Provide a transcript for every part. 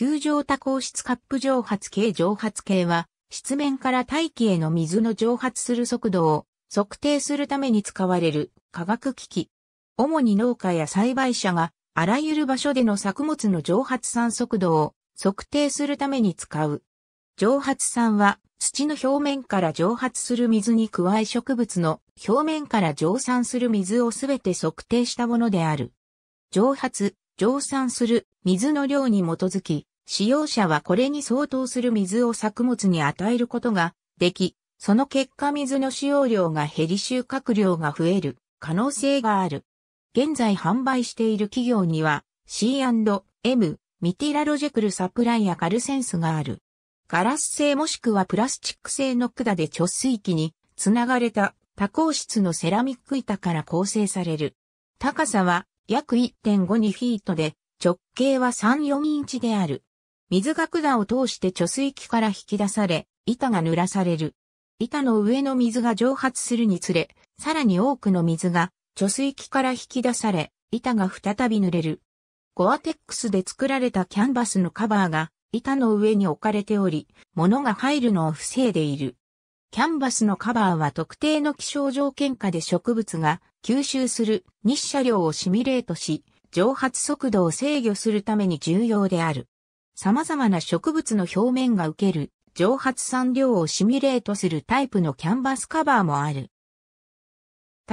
球状多孔質カップ蒸発系蒸発系は、質面から大気への水の蒸発する速度を測定するために使われる化学機器。主に農家や栽培者があらゆる場所での作物の蒸発酸速度を測定するために使う。蒸発酸は土の表面から蒸発する水に加え植物の表面から蒸散する水をすべて測定したものである。蒸発、蒸散する水の量に基づき、使用者はこれに相当する水を作物に与えることができ、その結果水の使用量が減り収穫量が増える可能性がある。現在販売している企業には C&M、ミティラロジェクルサプライやカルセンスがある。ガラス製もしくはプラスチック製の管で貯水器につながれた多孔質のセラミック板から構成される。高さは約1.52フィートで、直径は3、4インチである。水が管を通して貯水器から引き出され、板が濡らされる。板の上の水が蒸発するにつれ、さらに多くの水が貯水器から引き出され、板が再び濡れる。ゴアテックスで作られたキャンバスのカバーが板の上に置かれており、物が入るのを防いでいる。キャンバスのカバーは特定の気象条件下で植物が吸収する日射量をシミュレートし、蒸発速度を制御するために重要である。様々な植物の表面が受ける蒸発産量をシミュレートするタイプのキャンバスカバーもある。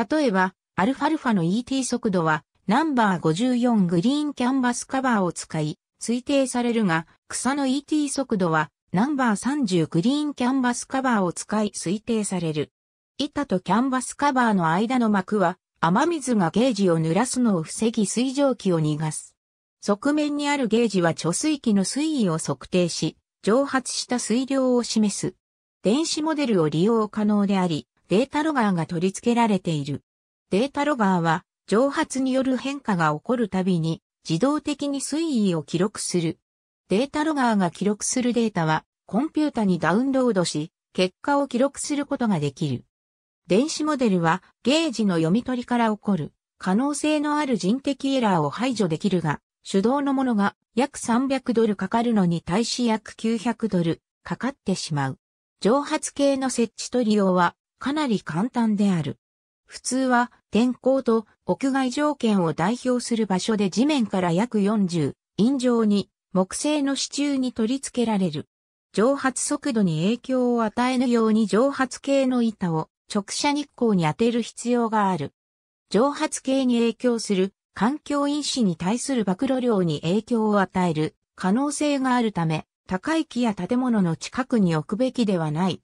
例えば、アルファルファの ET 速度はナンバー54グリーンキャンバスカバーを使い推定されるが、草の ET 速度はナンバー30グリーンキャンバスカバーを使い推定される。板とキャンバスカバーの間の膜は雨水がゲージを濡らすのを防ぎ水蒸気を逃がす。側面にあるゲージは貯水器の水位を測定し、蒸発した水量を示す。電子モデルを利用可能であり、データロガーが取り付けられている。データロガーは、蒸発による変化が起こるたびに、自動的に水位を記録する。データロガーが記録するデータは、コンピュータにダウンロードし、結果を記録することができる。電子モデルは、ゲージの読み取りから起こる、可能性のある人的エラーを排除できるが、手動のものが約300ドルかかるのに対し約900ドルかかってしまう。蒸発系の設置と利用はかなり簡単である。普通は天候と屋外条件を代表する場所で地面から約40イン上に木製の支柱に取り付けられる。蒸発速度に影響を与えぬように蒸発系の板を直射日光に当てる必要がある。蒸発系に影響する環境因子に対する曝露量に影響を与える可能性があるため、高い木や建物の近くに置くべきではない。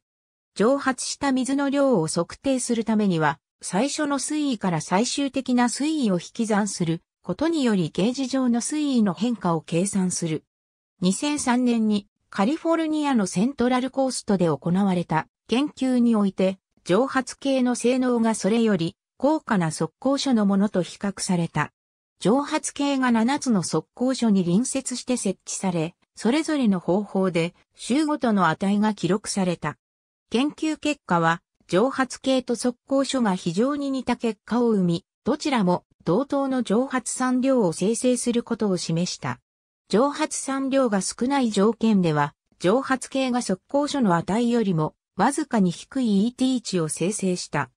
蒸発した水の量を測定するためには、最初の水位から最終的な水位を引き算することによりゲージ上の水位の変化を計算する。2003年にカリフォルニアのセントラルコーストで行われた研究において蒸発系の性能がそれより高価な速攻所のものと比較された。蒸発系が7つの速攻所に隣接して設置され、それぞれの方法で週ごとの値が記録された。研究結果は蒸発系と速攻所が非常に似た結果を生み、どちらも同等の蒸発産量を生成することを示した。蒸発産量が少ない条件では、蒸発系が速攻所の値よりも、わずかに低い ET 値を生成した。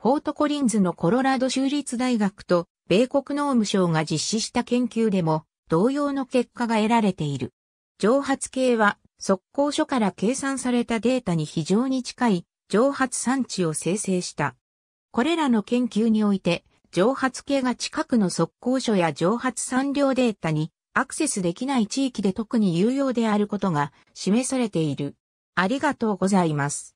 フォートコリンズのコロラド州立大学と、米国農務省が実施した研究でも、同様の結果が得られている。蒸発系は、速効所から計算されたデータに非常に近い蒸発産地を生成した。これらの研究において、蒸発系が近くの速攻所や蒸発産量データにアクセスできない地域で特に有用であることが示されている。ありがとうございます。